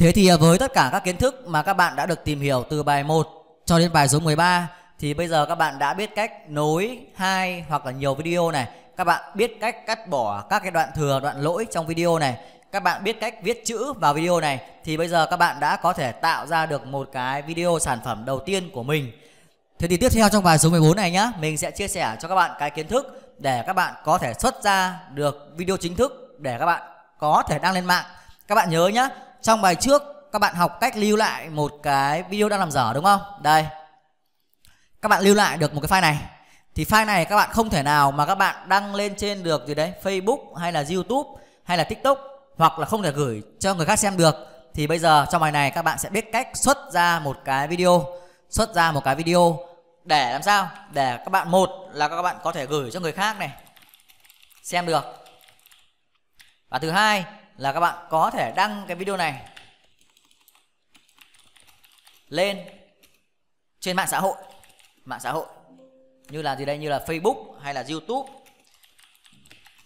Thế thì à, với tất cả các kiến thức mà các bạn đã được tìm hiểu từ bài 1 cho đến bài số 13 thì bây giờ các bạn đã biết cách nối hai hoặc là nhiều video này, các bạn biết cách cắt bỏ các cái đoạn thừa, đoạn lỗi trong video này, các bạn biết cách viết chữ vào video này thì bây giờ các bạn đã có thể tạo ra được một cái video sản phẩm đầu tiên của mình. Thế thì tiếp theo trong bài số 14 này nhá, mình sẽ chia sẻ cho các bạn cái kiến thức để các bạn có thể xuất ra được video chính thức để các bạn có thể đăng lên mạng. Các bạn nhớ nhá, trong bài trước các bạn học cách lưu lại một cái video đang làm dở đúng không đây các bạn lưu lại được một cái file này thì file này các bạn không thể nào mà các bạn đăng lên trên được gì đấy facebook hay là youtube hay là tiktok hoặc là không thể gửi cho người khác xem được thì bây giờ trong bài này các bạn sẽ biết cách xuất ra một cái video xuất ra một cái video để làm sao để các bạn một là các bạn có thể gửi cho người khác này xem được và thứ hai là các bạn có thể đăng cái video này lên trên mạng xã hội mạng xã hội như là gì đây như là Facebook hay là YouTube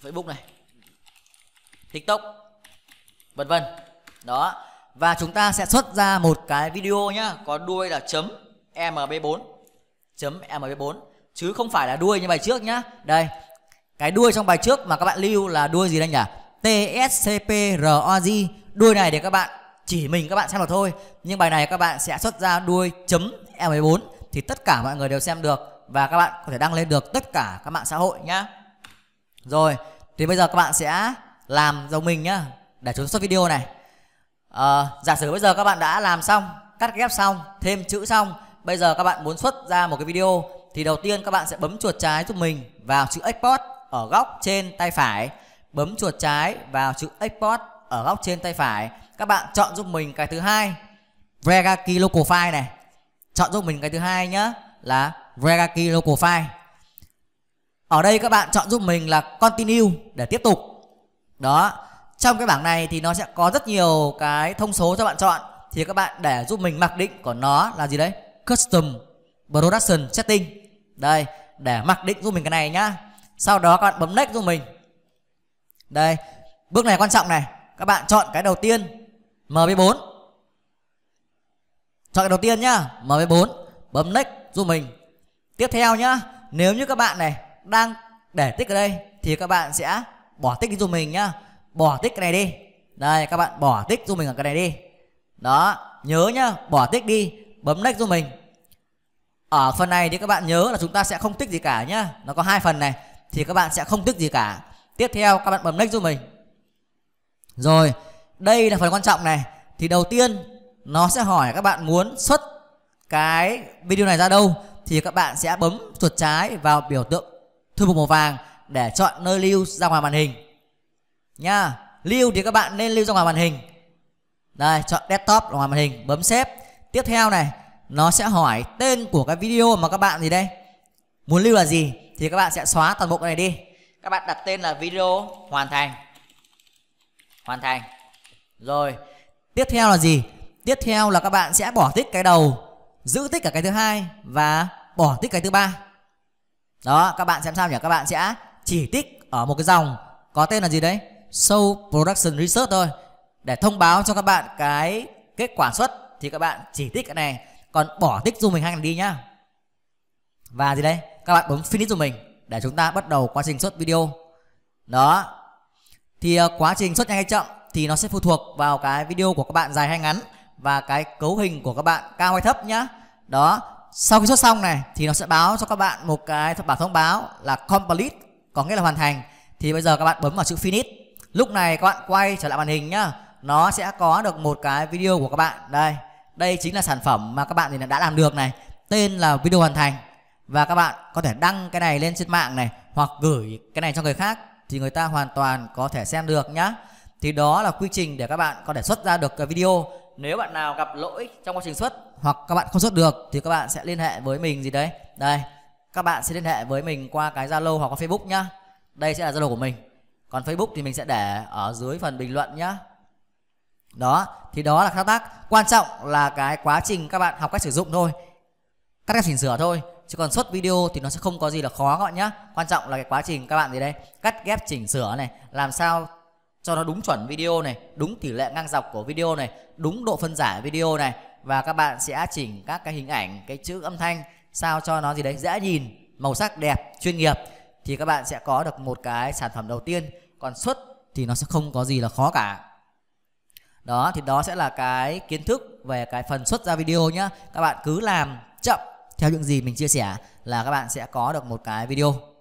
Facebook này TikTok vân vân đó và chúng ta sẽ xuất ra một cái video nhá có đuôi là chấm mb4 chấm mb4 chứ không phải là đuôi như bài trước nhá đây cái đuôi trong bài trước mà các bạn lưu là đuôi gì đây nhỉ TSCPROG đuôi này để các bạn chỉ mình các bạn xem được thôi nhưng bài này các bạn sẽ xuất ra đuôi chấm E14 thì tất cả mọi người đều xem được và các bạn có thể đăng lên được tất cả các mạng xã hội nhá rồi thì bây giờ các bạn sẽ làm giống mình nhá để chúng xuất video này à, giả sử bây giờ các bạn đã làm xong cắt ghép xong thêm chữ xong bây giờ các bạn muốn xuất ra một cái video thì đầu tiên các bạn sẽ bấm chuột trái giúp mình vào chữ export ở góc trên tay phải bấm chuột trái vào chữ export ở góc trên tay phải các bạn chọn giúp mình cái thứ hai Vegaki local file này chọn giúp mình cái thứ hai nhá là Vegaki local file ở đây các bạn chọn giúp mình là continue để tiếp tục đó trong cái bảng này thì nó sẽ có rất nhiều cái thông số cho bạn chọn thì các bạn để giúp mình mặc định của nó là gì đấy custom production setting đây để mặc định giúp mình cái này nhá sau đó các bạn bấm next giúp mình đây bước này quan trọng này các bạn chọn cái đầu tiên mb4 chọn cái đầu tiên nhá mb4 bấm next giúp mình tiếp theo nhá nếu như các bạn này đang để tích ở đây thì các bạn sẽ bỏ tích đi giúp mình nhá bỏ tích cái này đi đây các bạn bỏ tích giúp mình ở cái này đi đó nhớ nhá bỏ tích đi bấm next giúp mình ở phần này thì các bạn nhớ là chúng ta sẽ không tích gì cả nhá nó có hai phần này thì các bạn sẽ không tích gì cả tiếp theo các bạn bấm next giúp mình rồi đây là phần quan trọng này thì đầu tiên nó sẽ hỏi các bạn muốn xuất cái video này ra đâu thì các bạn sẽ bấm chuột trái vào biểu tượng thư mục màu vàng để chọn nơi lưu ra ngoài màn hình nha lưu thì các bạn nên lưu ra ngoài màn hình đây chọn desktop ngoài màn hình bấm save tiếp theo này nó sẽ hỏi tên của cái video mà các bạn gì đây muốn lưu là gì thì các bạn sẽ xóa toàn bộ cái này đi các bạn đặt tên là video hoàn thành hoàn thành rồi tiếp theo là gì tiếp theo là các bạn sẽ bỏ tích cái đầu giữ tích cả cái thứ hai và bỏ tích cái thứ ba đó các bạn xem sao nhỉ các bạn sẽ chỉ tích ở một cái dòng có tên là gì đấy show production research thôi để thông báo cho các bạn cái kết quả xuất thì các bạn chỉ tích cái này còn bỏ tích dùng mình hai lần đi nhá và gì đấy các bạn bấm finish dùng mình để chúng ta bắt đầu quá trình xuất video đó thì ờ, quá trình xuất nhanh hay chậm thì nó sẽ phụ thuộc vào cái video của các bạn dài hay ngắn và cái cấu hình của các bạn cao hay thấp nhá đó sau khi xuất xong này thì nó sẽ báo cho các bạn một cái bảng thông báo là complete có nghĩa là hoàn thành thì bây giờ các bạn bấm vào chữ finish lúc này các bạn quay trở lại màn hình nhá nó sẽ có được một cái video của các bạn đây đây chính là sản phẩm mà các bạn thì đã làm được này tên là video hoàn thành và các bạn có thể đăng cái này lên trên mạng này hoặc gửi cái này cho người khác thì người ta hoàn toàn có thể xem được nhá thì đó là quy trình để các bạn có thể xuất ra được cái video nếu bạn nào gặp lỗi trong quá trình xuất hoặc các bạn không xuất được thì các bạn sẽ liên hệ với mình gì đấy đây các bạn sẽ liên hệ với mình qua cái zalo hoặc qua facebook nhá đây sẽ là zalo của mình còn facebook thì mình sẽ để ở dưới phần bình luận nhá đó thì đó là thao tác quan trọng là cái quá trình các bạn học cách sử dụng thôi các cách chỉnh sửa thôi chứ còn xuất video thì nó sẽ không có gì là khó các bạn nhé quan trọng là cái quá trình các bạn gì đây cắt ghép chỉnh sửa này làm sao cho nó đúng chuẩn video này đúng tỷ lệ ngang dọc của video này đúng độ phân giải video này và các bạn sẽ chỉnh các cái hình ảnh cái chữ âm thanh sao cho nó gì đấy dễ nhìn màu sắc đẹp chuyên nghiệp thì các bạn sẽ có được một cái sản phẩm đầu tiên còn xuất thì nó sẽ không có gì là khó cả đó thì đó sẽ là cái kiến thức về cái phần xuất ra video nhá các bạn cứ làm chậm theo những gì mình chia sẻ là các bạn sẽ có được một cái video